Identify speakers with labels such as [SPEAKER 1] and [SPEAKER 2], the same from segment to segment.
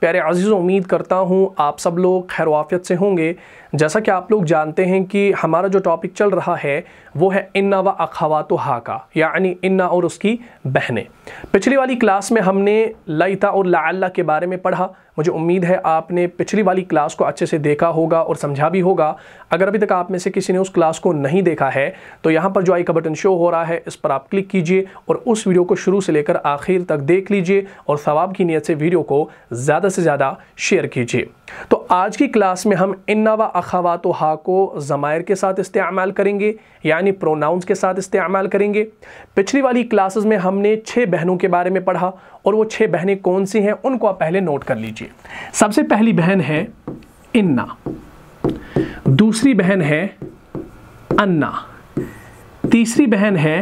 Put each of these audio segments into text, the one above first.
[SPEAKER 1] प्यारे अजीज़ उम्मीद करता हूँ आप सब लोग खैर वाफियत से होंगे जैसा कि आप लोग जानते हैं कि हमारा जो टॉपिक चल रहा है वो है इन्ना व अखवात हा का यानी इन्ना और उसकी बहनें पिछली वाली क्लास में हमने लईता और लाला के बारे में पढ़ा मुझे उम्मीद है आपने पिछली वाली क्लास को अच्छे से देखा होगा और समझा भी होगा अगर अभी तक आप में से किसी ने उस क्लास को नहीं देखा है तो यहाँ पर जो आई का बटन शो हो रहा है इस पर आप क्लिक कीजिए और उस वीडियो को शुरू से लेकर आखिर तक देख लीजिए और सवाब की नीयत से वीडियो को ज़्यादा ज़्यादा से ज़्यादा शेयर कीजिए तो आज की क्लास में हम इन्ना व हा को ज़मायर के साथ इस्तेमाल करेंगे यानी प्रोनाउंस के साथ इस्तेमाल करेंगे पिछली वाली क्लासेस में हमने छः बहनों के बारे में पढ़ा और वो छः बहनें कौन सी हैं उनको आप पहले नोट कर लीजिए सबसे पहली बहन है इन्ना दूसरी बहन है अन्ना तीसरी बहन है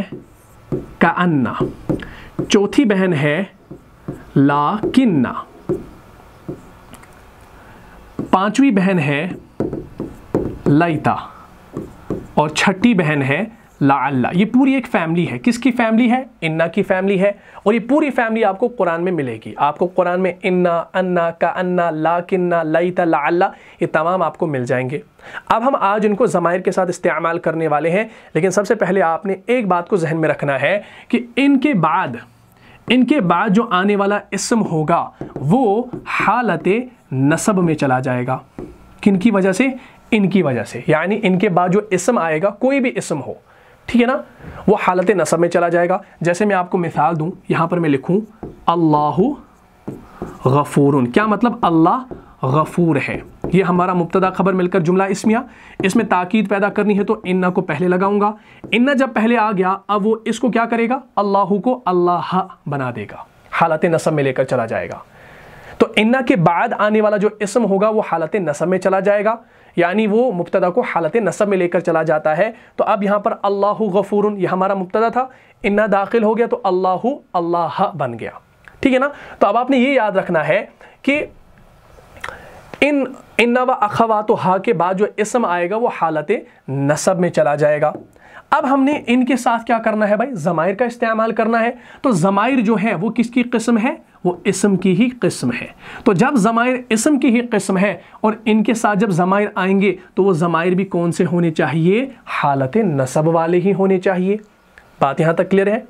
[SPEAKER 1] का अन्ना चौथी बहन है ला किन्ना पांचवी बहन है लईता और छठी बहन है लाअल्ला ये पूरी एक फैमिली है किसकी फैमिली है इन्ना की फैमिली है और ये पूरी फैमिली आपको कुरान में मिलेगी आपको कुरान में इन्ना अन्ना का अन्ना ला किन्ना लईता लाल्ला ये तमाम आपको मिल जाएंगे अब हम आज इनको ज़मायर के साथ इस्तेमाल करने वाले हैं लेकिन सबसे पहले आपने एक बात को जहन में रखना है कि इनके बाद इनके बाद जो आने वाला इसम होगा वो हालत नसब में चला जाएगा किन की वजह से इनकी वजह से यानी इनके बाद जो इसम आएगा कोई भी इसम हो ठीक है ना वो हालत नसब में चला जाएगा जैसे मैं आपको मिसाल दूँ यहाँ पर मैं लिखूँ अल्लाह गफूर क्या मतलब अल्लाह गफूर है ये हमारा मुबतदा खबर मिलकर जुमला इसमिया इसमें ताकीद पैदा करनी है तो इन्ना को पहले लगाऊंगा इन्ना जब पहले आ गया अब वो इसको क्या करेगा अल्लाह को अल्लाह बना देगा हालत नसब में लेकर चला जाएगा तो इन्ना के बाद आने वाला जो इसम होगा वो हालत नसब में चला जाएगा यानी वो मुबतदा को हालत नसब में लेकर चला जाता है तो अब यहाँ पर अल्लाह गफ़ूर यह हमारा मुबतदा था इन्ना दाखिल हो गया तो अल्लाह अल्लाह बन गया ठीक है ना तो अब आपने ये याद रखना है कि इन इन्ना व अखवा तो हा के बाद जो इसम आएगा वो हालत नसब में चला जाएगा अब हमने इनके साथ क्या करना है भाई ज़मायर का इस्तेमाल करना है तो ज़मायर जो है वो किसकी किस्म है वो इसम की ही किस्म है तो जब ज़मायर इसम की ही किस्म है और इनके साथ जब ज़मायर आएंगे तो वो ज़मायर भी कौन से होने चाहिए हालत नसब वाले ही होने चाहिए बात यहाँ तक क्लियर है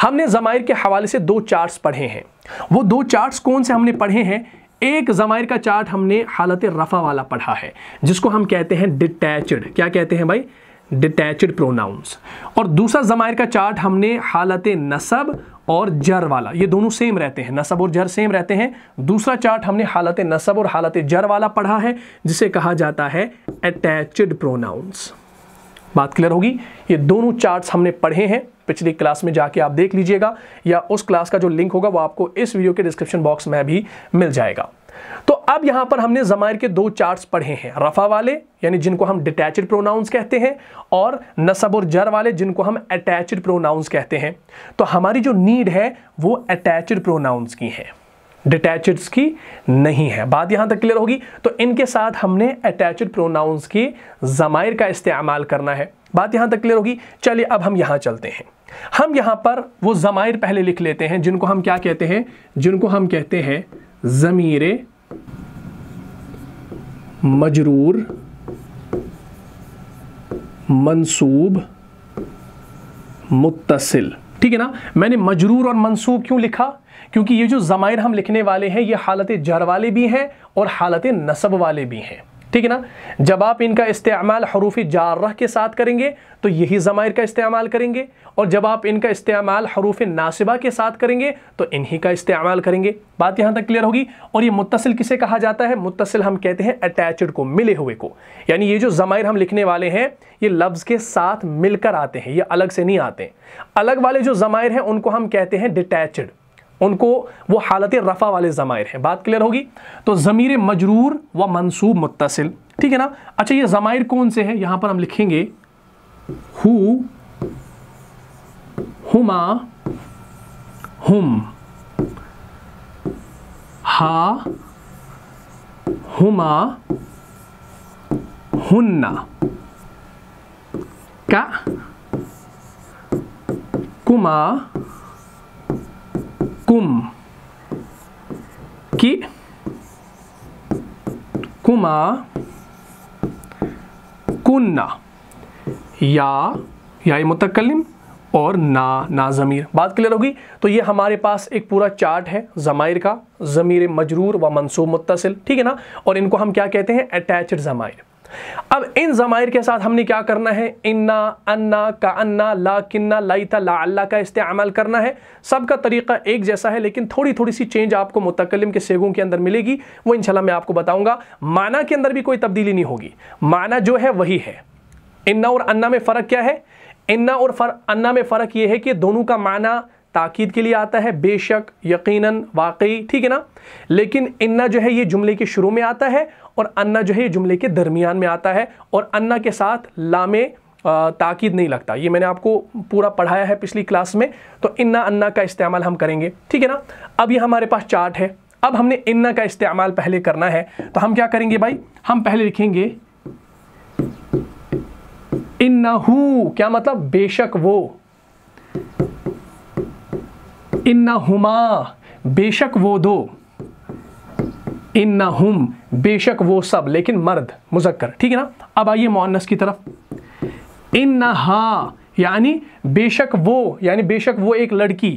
[SPEAKER 1] हमने ज़मायर के हवाले से दो चार्ट्स पढ़े हैं वो दो चार्ट्स कौन से हमने पढ़े हैं एक जमाइर का चार्ट हमने हालत रफ़ा वाला पढ़ा है जिसको हम कहते हैं डिटैचड क्या कहते हैं भाई डिटैचड प्रोनाउंस और दूसरा जमाइर का चार्ट हमने हालत नसब और जर वाला ये दोनों सेम रहते हैं नसब और जर सेम रहते हैं दूसरा चार्ट हमने हालत नसब और हालत जर वाला पढ़ा है जिसे कहा जाता है अटैचड प्रोनाउंस बात क्लियर होगी ये दोनों चार्ट्स हमने पढ़े हैं पिछली क्लास में जाके आप देख लीजिएगा या उस क्लास का जो लिंक होगा वो आपको इस वीडियो के डिस्क्रिप्शन बॉक्स में भी मिल जाएगा तो अब यहां पर हमने जमायर के दो चार्ट्स पढ़े हैं रफा वाले यानी जिनको हम डिटैचड प्रोनाउंस कहते हैं और नसब और जर वाले जिनको हम अटैचड प्रोनाउंस कहते हैं तो हमारी जो नीड है वो अटैचड प्रोनाउंस की है डिटैचड की नहीं है बात यहां तक क्लियर होगी तो इनके साथ हमने अटैचड प्रोनाउंस की जमायर का इस्तेमाल करना है बात यहां तक क्लियर होगी चलिए अब हम यहां चलते हैं हम यहां पर वो जमाइर पहले लिख लेते हैं जिनको हम क्या कहते हैं जिनको हम कहते हैं ज़मीर मजरूर मंसूब मुतसिल ठीक है ना मैंने मजरूर और मंसूब क्यों लिखा क्योंकि ये जो जमाइर हम लिखने वाले हैं ये हालत जर वाले भी हैं और हालत नसब वाले भी हैं ठीक है ना जब आप इनका इस्तेमाल हरूफ जारह के साथ करेंगे तो यही जमाइर का इस्तेमाल करेंगे और जब आप इनका इस्तेमाल हरूफ नासिबा के साथ करेंगे तो इन्हीं का इस्तेमाल करेंगे बात यहाँ तक क्लियर होगी और ये मुतसिल किसे कहा जाता है मुतसिल हम कहते हैं अटैचड को मिले हुए को यानी ये जो जमाइर हम लिखने वाले हैं ये लफ्ज़ के साथ मिलकर आते हैं ये अलग से नहीं आते अलग वाले जो जमाइर हैं उनको हम कहते हैं डिटैचड उनको वो हालत रफ़ा वाले ज़मायर हैं बात क्लियर होगी तो ज़मीर मजरूर व मनसूब मुतसिल ठीक है ना अच्छा ये ज़मायर कौन से हैं यहाँ पर हम लिखेंगे हु हुमा हुम हा हुमा हुन्ना का कुमा कुम कि कुमा कुन्ना या या मुतकलम और ना ना ज़मीर बात क्लियर होगी तो ये हमारे पास एक पूरा चार्ट है ज़मायर का ज़मीर मजरूर व मनसूब मुतसिल ठीक है ना और इनको हम क्या कहते हैं अटैचड ज़मायर अब इन जमाइर के साथ हमने क्या करना है इन्ना अन्ना का अन्ना ला किन्ना लाइता ला अल्ला का इस्तेमाल करना है सबका तरीका एक जैसा है लेकिन थोड़ी थोड़ी सी चेंज आपको मुतकलम के सेगों के अंदर मिलेगी वो इंशाल्लाह मैं आपको बताऊंगा माना के अंदर भी कोई तब्दीली नहीं होगी माना जो है वही है इन्ना और अन्ना में फ़र्क क्या है इन्ना और फर, अन्ना में फ़र्क ये है कि दोनों का माना ताकीद के लिए आता है बेशक यकीनन वाकई ठीक है ना लेकिन इन्ना जो है ये जुमले के शुरू में आता है और अन्ना जो है जुमले के दरमियान में आता है और अन्ना के साथ लामे ताकीद नहीं लगता ये मैंने आपको पूरा पढ़ाया है पिछली क्लास में तो इन्ना अन्ना का इस्तेमाल हम करेंगे ठीक है ना अब ये हमारे पास चार्ट है अब हमने इन्ना का इस्तेमाल पहले करना है तो हम क्या करेंगे भाई हम पहले लिखेंगे इन्ना हू क्या मतलब बेशक वो इन्ना हुमा बेशक वो दो इन हम बेशक वो सब लेकिन मर्द मुजक्कर ठीक है ना अब आइए मोनस की तरफ इन हा यानी बेशक वो यानी बेशक वो एक लड़की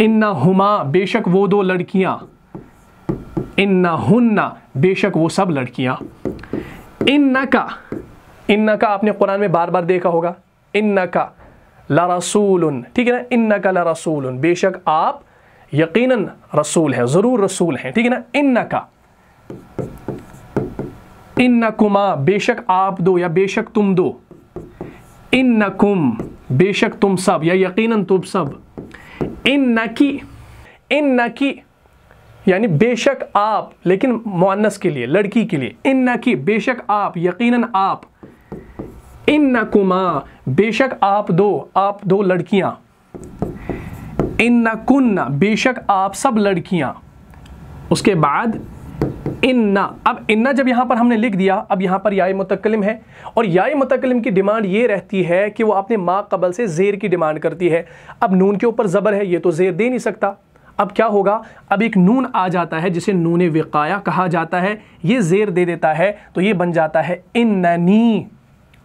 [SPEAKER 1] इन हुमा बेशक वो दो लड़कियां इन हुन्ना बेशक वो सब लड़कियां इन न का इन का आपने कुरान में बार बार देखा होगा इन न का लरसूल ठीक है ना इन का लरसूल बेशक आप यकीनन रसूल है ज़रूर रसूल है ठीक है ना न का इन्ना कुमा बेशक आप दो या बेशक तुम दो न कुम बेशक तुम सब या यकीनन तुम सब इन की इन्ना की यानी बेशक आप लेकिन मुअन्नस के लिए लड़की के लिए न की बेशक आप यकीनन आप न कुमा बेशक आप दो आप दो लड़कियां इन कुन्ना बेशक आप सब लड़कियाँ उसके बाद इन्ना अब इन्ना जब यहाँ पर हमने लिख दिया अब यहाँ पर याय मुतकलम है और याय मुतकलम की डिमांड ये रहती है कि वो अपने माँ कबल से ज़ेर की डिमांड करती है अब नून के ऊपर ज़बर है ये तो ज़ेर दे नहीं सकता अब क्या होगा अब एक नून आ जाता है जिसे नून वक़ाया कहा जाता है ये ज़ेर दे देता है तो ये बन जाता है इन्नी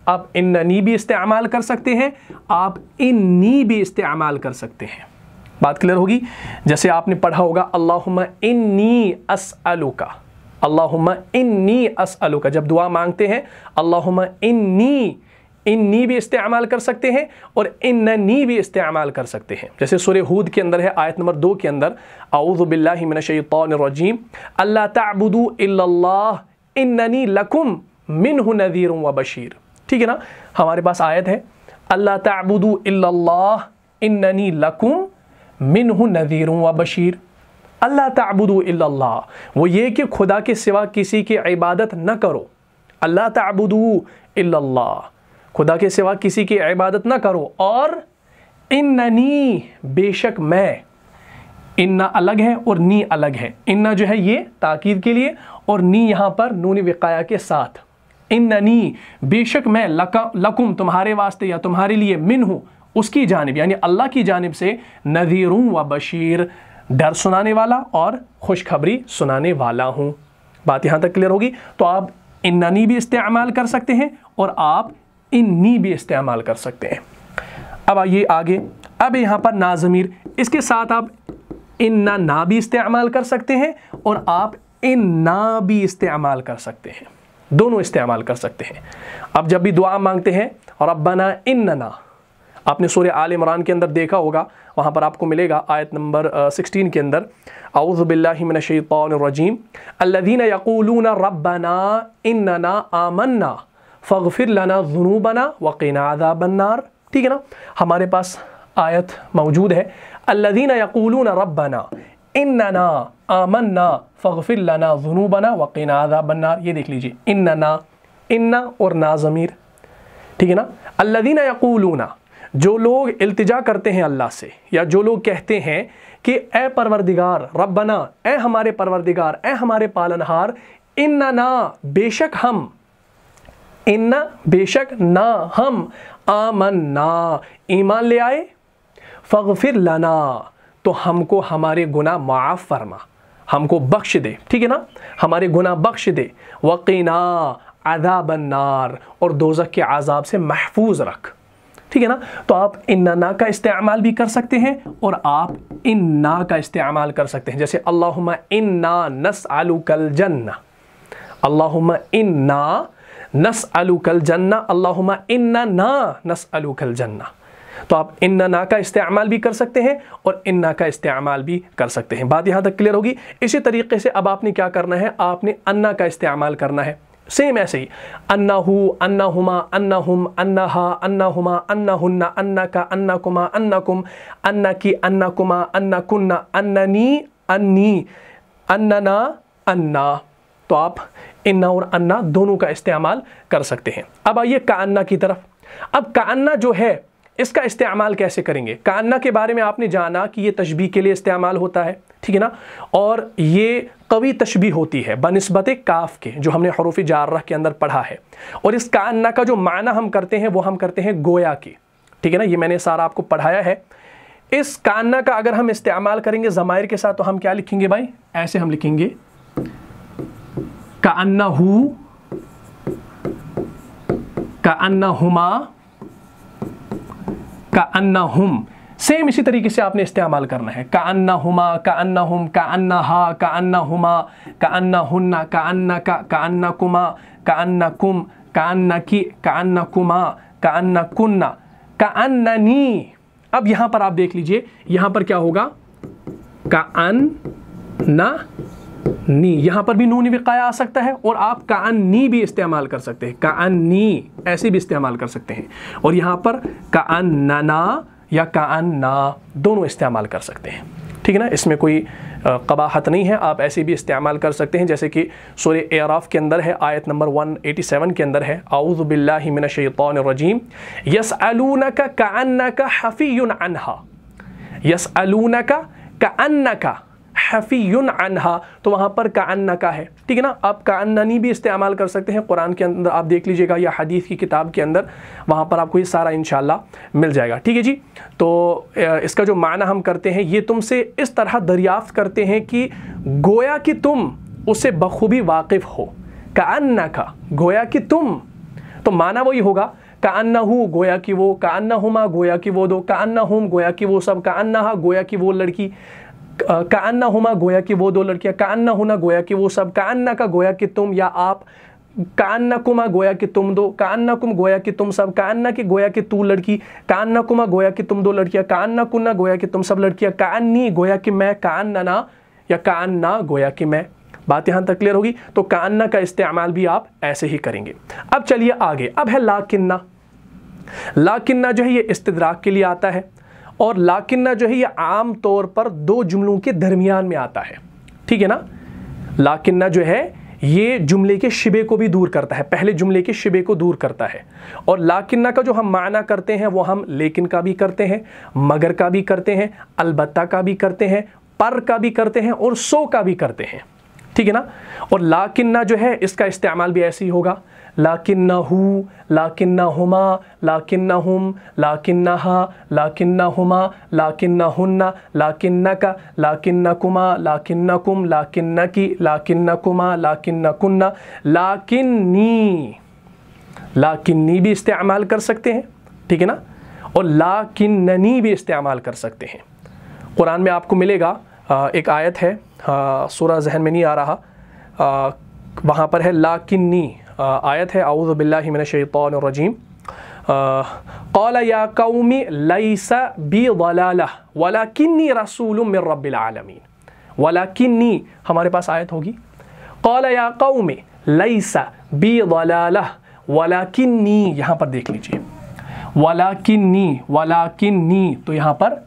[SPEAKER 1] आप इन्नी भी इस्तेमाल कर सकते हैं आप इन्नी भी इस्तेमाल कर सकते हैं बात क्लियर होगी जैसे आपने पढ़ा होगा अल्लाह इन्नी अस अलोका अल्लाह इन्नी अस अलोका जब दुआ मांगते हैं अल्लाह इन्नी इन्नी भी इस्तेमाल कर सकते हैं और इन्नी भी इस्तेमाल कर सकते हैं जैसे सुर हूद के अंदर है आयत नंबर दो के अंदर आउज़बिल्लिमिनशैतरजीम अल्लाह तबुदू इन्नी लकुम मिन हु नदीर व बशीर ठीक है ना हमारे पास आयत है अल्लाह तबुदू इन्नी लकुम मिन हूँ नज़ीर व बशीर अल्लाह तबुदल्ला वो ये कि खुदा के सिवा किसी की इबादत न करो अल्लाह तबुदल्ला खुदा के सिवा किसी की इबादत न करो और इन नी बेशक मैं इन्ना अलग है और नी अलग है इन्ना जो है ये ताकीद के लिए और नी यहाँ पर नून वक़ाया के साथ इन नी बेशक मैं लका लकुम तुम्हारे वास्ते या तुम्हारे लिए मिन हूँ उसकी जानब यानी अल्लाह की जानब से नज़ीरों व बशीर डर सुनाने वाला और खुशखबरी सुनाने वाला हूँ बात यहाँ तक क्लियर होगी तो आप इन्नी भी इस्तेमाल कर सकते हैं और आप इन्नी भी इस्तेमाल कर सकते हैं अब आइए आगे अब यहाँ पर नाजमीर इसके साथ आप इन्ना ना भी इस्तेमाल कर सकते हैं और आप इन ना भी इस्तेमाल कर सकते हैं दोनों इस्तेमाल कर सकते हैं अब जब भी दुआ मांगते हैं और अब बना इन ना आपने सूर्य आल इमरान के अंदर देखा होगा वहाँ पर आपको मिलेगा आयत नंबर सिक्सटीन के अंदर आउज़बिल्लिमिनशैतरजीम अल्लादीन यकूलून रबना ना आमन्ना फ़िर लना जुनूबना वकीना बन्नार ठीक है ना हमारे पास आयत मौजूद है अल्लादीन यकूलून रबना ना आमन्ना फ़िर लना जुनूबना वकीना बन्नार ये देख लीजिए इन्ना इन्ना और ना ज़मीर ठीक है ना अल्लादीन यकूलूना जो लोग अल्तजा करते हैं अल्लाह से या जो लोग कहते हैं कि ए परवरदिगार रबना ए हमारे परवरदिगार ए हमारे पालनहार इन्ना ना बेशक हम इन्ना बेशक ना हम आमन ना ईमान ले आए फ़िर लना तो हमको हमारे गुना माफ़ फरमा हमको बख्श दे ठीक है ना हमारे गुना बख्श दे वकीना अदाबन्नार और दोजक के आज़ाब से महफूज रख ठीक है ना तो आप इन ना का इस्तेमाल भी कर सकते हैं और आप इन ना का इस्तेमाल कर सकते हैं जैसे अल्लाहुम्मा इन्ना ना नस आलू कल जन्ना अल्लाहुम्मा इन्ना ना नस अलू कल जन्ना अल्लाहुम्मा इन्ना ना नस कल जन्ना तो आप इन ना का इस्तेमाल भी कर सकते हैं और इन ना का इस्तेमाल भी कर सकते हैं बात यहां तक क्लियर होगी इसी तरीके से अब आपने क्या करना है आपने अन्ना का इस्तेमाल करना है सेम ऐसे ही अन्ना हु अन्ना हुमा अन्ना हुम अन्ना हा अन्ना हुमा अन्ना हुन्ना अन्ना का अन्ना कुमा अन्ना कुम अन्ना की अन्ना कुमा अन्ना कुन्ना अन्ननी अन्नी अन्नना अन्ना तो आप इन्ना और अन्ना दोनों का इस्तेमाल कर सकते हैं अब आइए का अन्ना की तरफ अब का अन्ना जो है इसका इस्तेमाल कैसे करेंगे कान्ना के बारे में आपने जाना कि ये तशबी के लिए इस्तेमाल होता है ठीक है ना और ये कवि तशबी होती है बनस्बत काफ के जो हमने हरूफ जारह के अंदर पढ़ा है और इस कान्ना का जो माना हम करते हैं वो हम करते हैं गोया के ठीक है ना ये मैंने सारा आपको पढ़ाया है इस कान्ना का अगर हम इस्तेमाल करेंगे ज़मायर के साथ तो हम क्या लिखेंगे भाई ऐसे हम लिखेंगे का अन्ना हु का अन्ना हुमा का अन्ना हम सेम इसी तरीके से आपने इस्तेमाल करना है का अन्ना हुमा का अन्ना हम का अन्ना हा का अन्ना हुमा का अन्ना हुन्ना का अन्ना का का अन्ना कुमा का अन्ना कुम का अन्ना की का अन्ना कुमा का अन्ना कुन्ना का अन्ना नी अब यहां पर आप देख लीजिए यहां पर क्या होगा का अन्ना नी यहाँ पर भी नून विकाया आ सकता है और आप नी भी इस्तेमाल कर सकते हैं नी ऐसे भी इस्तेमाल कर सकते हैं और यहाँ पर ना या ना दोनों इस्तेमाल कर सकते हैं ठीक है ना इसमें कोई कबाहत नहीं है आप ऐसे भी इस्तेमाल कर सकते हैं जैसे कि सूर्य एराफ़ के अंदर है आयत नंबर 187 के अंदर है आउज़बिल्लिमिनशैतरजीम यस अलून का कान्ना का हफ़ी अनहा यस अलून का कान्ना का हफ़ीन अनहा तो वहाँ पर का अन्ना का है ठीक है ना आप का अन्नानी भी इस्तेमाल कर सकते हैं कुरान के अंदर आप देख लीजिएगा या हदीस की किताब के अंदर वहाँ पर आपको ये सारा इन मिल जाएगा ठीक है जी तो इसका जो माना हम करते हैं ये तुमसे इस तरह दरियाफ्त करते हैं कि गोया कि तुम उसे बखूबी वाकिफ़ हो का अन्ना का गोया कि तुम तो माना वही होगा का अन्ना हूँ गोया कि वो का अन्ना हुमा गोया कि वो दो का अन्ना हम गोया कि वो सब का अन्ना हा गोया कि वो लड़की कान्ना हुमा गोया कि वो दो लड़कियां कान्ना हुना गोया कि वो सब कान्ना का गोया कि तुम या आप कान्ना कुमा गोया कि तुम दो कान्ना कुम गोया कि तुम सब कान्ना की गोया कि तू लड़की कान्ना कुमा गोया कि तुम दो लड़कियां कान्ना कुन्ना गोया कि तुम सब लड़कियां कान्नी गोया कि मैं कान्ना ना या कान्ना गोया कि मैं बात यहां तक क्लियर होगी तो कान्ना का इस्तेमाल भी आप ऐसे ही करेंगे अब चलिए आगे अब है ला किन्ना ला किन्ना जो है ये इस्तराक के लिए आता है और लाकिन्ना जो है ये आम तौर पर दो जुमलों के दरमियान में आता है ठीक है ना लाकिन्ना जो है ये जुमले के शिबे को भी दूर करता है पहले जुमले के शिबे को दूर करता है और लाकिन्ना का जो हम माना करते हैं वो हम लेकिन का भी करते हैं मगर का भी करते हैं अलबत्ता का भी करते हैं पर का भी करते हैं और सो का भी करते हैं ठीक है ना और लाकिन ना जो है इसका इस्तेमाल भी ऐसे ही होगा लाकिन ना हु लाकिन ना हुमा लाकिन ना हम लाकिन ना हा लाकिन ना हुमा लाकिन ना हन्ना लाकिन न का लाकिन न कुमा लाकिन न कुम लाकिन न की लाकिन न कुमा लाकिन न कुन्ना लाकिन नी लाकिन नी भी इस्तेमाल कर सकते हैं ठीक है ना और लाकिन ननी भी इस्तेमाल कर सकते हैं कुरान में आपको मिलेगा एक आयत है सूरा जहन में नहीं आ रहा वहाँ पर है लाकिन्नी आयत है आउज़बिल्लिमिनशैतरजीम कौला या कौमी قوم ليس بي वला किन्नी رسول من رب العالمين किन्नी हमारे पास आयत होगी قال يا قوم ليس بي वलाला वला यहां यहाँ पर देख लीजिए वला किन्नी किन्नी तो यहाँ पर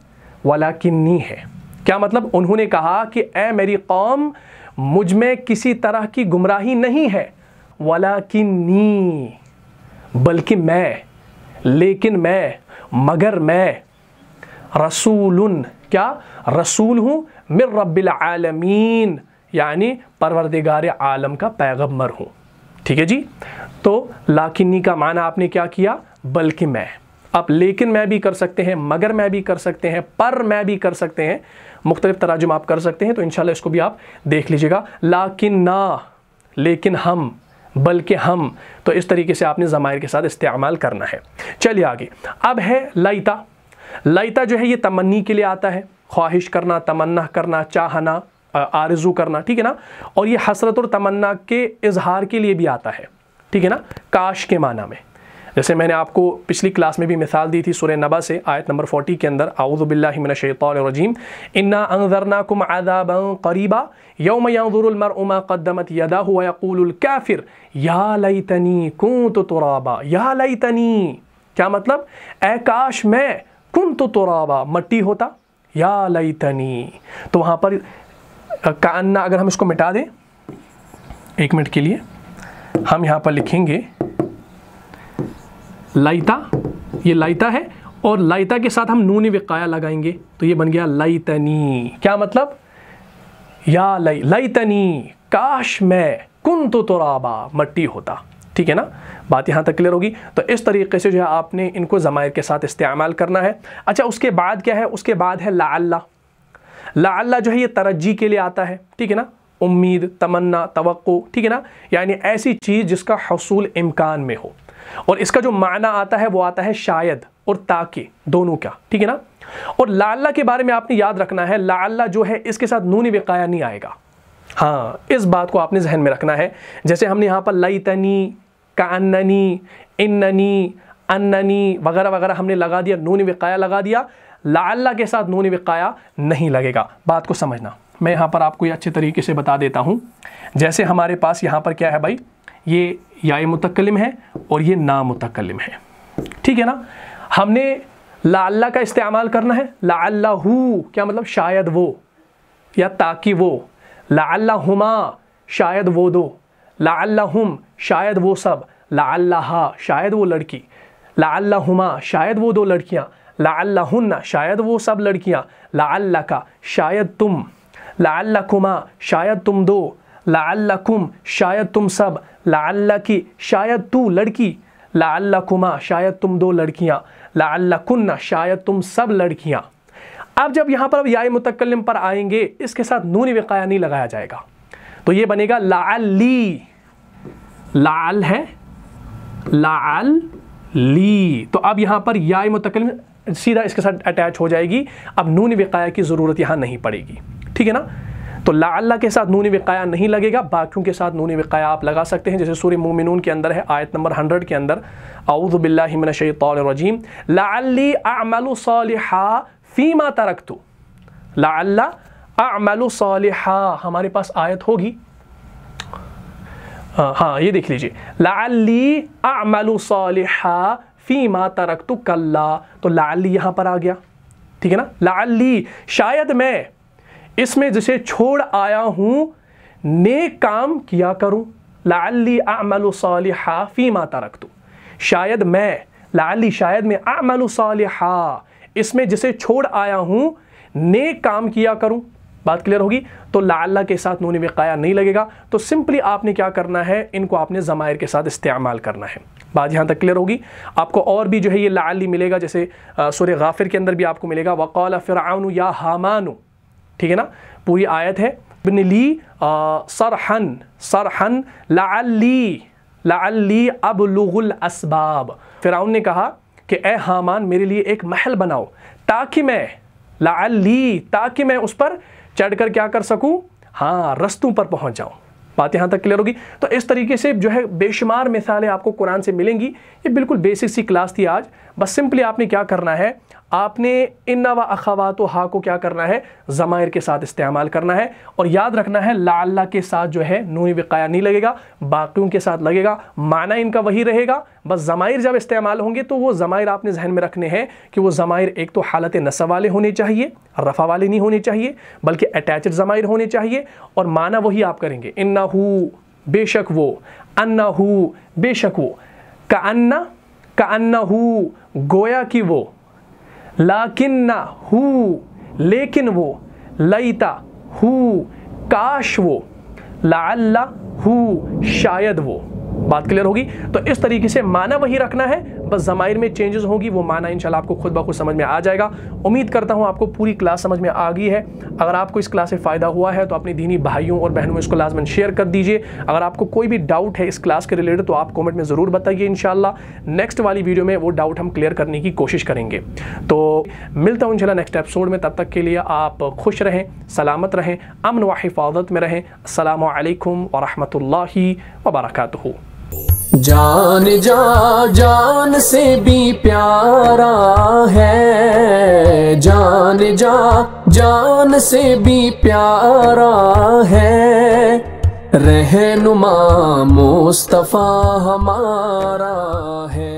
[SPEAKER 1] वला किन्नी है क्या मतलब उन्होंने कहा कि ए मेरी कौम मुझ में किसी तरह की गुमराही नहीं है वाला कि नी बल्कि मैं लेकिन मैं मगर मैं रसूल क्या रसूल हूँ मिर आलमीन यानी परवरदिगार आलम का पैगम्बर हूँ ठीक है जी तो लाकिनी का माना आपने क्या किया बल्कि मैं आप लेकिन मैं भी कर सकते हैं मगर मैं भी कर सकते हैं पर मैं भी कर सकते हैं मुख्तलिफ तराजुम आप कर सकते हैं तो इन इसको भी आप देख लीजिएगा लाकिन ना लेकिन हम बल्कि हम तो इस तरीके से आपने ज़मायर के साथ इस्तेमाल करना है चलिए आगे अब है लईता लईता जो है ये तमन्नी के लिए आता है ख्वाहिश करना तमन्ना करना चाहना आरजू करना ठीक है ना और ये हसरत और तमन्ना के इजहार के लिए भी आता है ठीक है ना काश के माना में जैसे मैंने आपको पिछली क्लास में भी मिसाल दी थी सुर नबा से आयत नंबर फोर्टी के अंदर आउज़बिल्लिमिनशैतरजीम इन्ना कुम आदाब करीबा यौम यादुरमर उमा कदमत यदा हुआ यकूलकाफिर या लई तनी कू तो तुराबा या लई तनी क्या मतलब ए काश मैं कुं तो तुराबा मट्टी होता या लई तनी तो वहाँ पर का अगर हम इसको मिटा दें एक मिनट के लिए हम यहाँ पर लिखेंगे लाइता ये लाइता है और लाइता के साथ हम नून वकाया लगाएंगे तो ये बन गया लाइतनी क्या मतलब या लई तनी काश मैं कुन तो तोराबा मट्टी होता ठीक है ना बात यहाँ तक क्लियर होगी तो इस तरीके से जो है आपने इनको ज़मायर के साथ इस्तेमाल करना है अच्छा उसके बाद क्या है उसके बाद है लाल्ला लाल्ला जो है ये तरजी के लिए आता है ठीक है ना उम्मीद तमन्ना तो ठीक है ना यानी ऐसी चीज़ जिसका हसूल इम्कान में हो और इसका जो माना आता है वो आता है शायद और ताकि दोनों का ठीक है ना और लाला के बारे में आपने याद रखना है लाला जो है इसके साथ नूनी वकाया नहीं आएगा हाँ इस बात को आपने जहन में रखना है जैसे हमने यहाँ पर लई तनी इन्ननी अन्ननी वगैरह वगैरह हमने लगा दिया नून विकाया लगा दिया लाला के साथ नून वकाया नहीं लगेगा बात को समझना मैं यहाँ पर आपको ये अच्छे तरीके से बता देता हूँ जैसे हमारे पास यहाँ पर क्या है भाई ये या मुतकलम है और ये ना है ठीक है ना हमने लाला का इस्तेमाल करना है लाला क्या मतलब शायद वो या ताकि वो लाला शायद वो दो ला हम शायद वो सब लाला शायद वो लड़की लाला शायद वो दो लड़कियाँ लाला शायद वो सब लड़कियाँ लाला का शायद तुम लाल्लकुमा शायद तुम दो लाल्लकुम शायद तुम सब लाल्लकी शायद तू लड़की लाल्लकुमा शायद तुम दो लड़कियाँ लाल्लकुन्ना शायद तुम सब लड़कियाँ अब जब यहाँ पर अब याय मुतकलम पर आएंगे इसके साथ नून वकाया नहीं लगाया जाएगा तो ये बनेगा लाली लाल है लाल ली तो अब यहाँ पर याय मुतकलम सीधा इसके साथ अटैच हो जाएगी अब नून वकाया की ज़रूरत यहाँ नहीं पड़ेगी ठीक है ना तो ला अल्लाह के साथ नून वकाया नहीं लगेगा बाकियों के साथ नून वकाया आप लगा सकते हैं जैसे सूर्य मोमिनून के अंदर है आयत नंबर हंड्रेड के अंदर आउदबिल्लाशैतरजीम लाली आमल फ़ीमा तरक तो ला आमल हमारे पास आयत होगी हाँ, हाँ ये देख लीजिए लाली आमल फ़ीमा तरक तो कल्ला तो लाली यहाँ पर आ गया ठीक है ना लाली शायद मैं इसमें जिसे छोड़ आया हूँ नेक काम किया करूँ लाली आमल सालिहा माता रख तो शायद मैं लाली शायद मैं आमल सालिहा इसमें जिसे छोड़ आया हूँ नेक काम किया करूँ बात क्लियर होगी तो लाला के साथ में काया नहीं लगेगा तो सिंपली आपने क्या करना है इनको आपने ज़मायर के साथ इस्तेमाल करना है बात यहाँ तक क्लियर होगी आपको और भी जो है ये लाली मिलेगा जैसे सूर्य गाफिर के अंदर भी आपको मिलेगा फिर आनु या हामानु ठीक है ना पूरी आयत है बिन ली सरहन सरहन लाली लाली अब लुगुल असबाब फिराउन ने कहा कि ए हामान मेरे लिए एक महल बनाओ ताकि मैं लाली ताकि मैं उस पर चढ़कर क्या कर सकूं हाँ रस्तों पर पहुंच जाऊं बात यहां तक क्लियर होगी तो इस तरीके से जो है बेशुमार मिसालें आपको कुरान से मिलेंगी ये बिल्कुल बेसिक सी क्लास थी आज बस सिंपली आपने क्या करना है आपने इन्ना व अखावात हा को क्या करना है ज़मायर के साथ इस्तेमाल करना है और याद रखना है ला के साथ जो है नू वकाया नहीं लगेगा बाकियों के साथ लगेगा माना इनका वही रहेगा बस ज़मायर जब इस्तेमाल होंगे तो वो ज़मायर आपने जहन में रखने हैं कि वो ज़मायर एक तो हालत नसब वाले होने चाहिए रफ़ा वाले नहीं होने चाहिए बल्कि अटैचड ज़मायर होने चाहिए और माना वही आप करेंगे इन्ना हु बेशक वो अन्ना हु बेशक वो का अन्ना का अन्ना हु गोया कि वो लाकिन्ना हु लेकिन वो लईता हु काश वो लाल्ला हु शायद वो बात क्लियर होगी तो इस तरीके से माना वही रखना है बस जमाइर में चेंजेस होंगी वो माना इंशाल्लाह आपको खुद ब खुद समझ में आ जाएगा उम्मीद करता हूँ आपको पूरी क्लास समझ में आ गई है अगर आपको इस क्लास से फ़ायदा हुआ है तो अपने दीनी भाइयों और बहनों में इसको लाजमन शेयर कर दीजिए अगर आपको कोई भी डाउट है इस क्लास के रिलेटेड तो आप कॉमेंट में ज़रूर बताइए इन नेक्स्ट वाली वीडियो में वो डाउट हम क्लियर करने की कोशिश करेंगे तो मिलता हूँ इन नेक्स्ट एपिसोड में तब तक के लिए आप खुश रहें सलामत रहें अमन व हिफाजत में रहें अल्लाम वरहमल वर्का जान जा जान से भी प्यारा है जान जा जान से भी प्यारा है रहनुमा मुस्तफ़ा हमारा है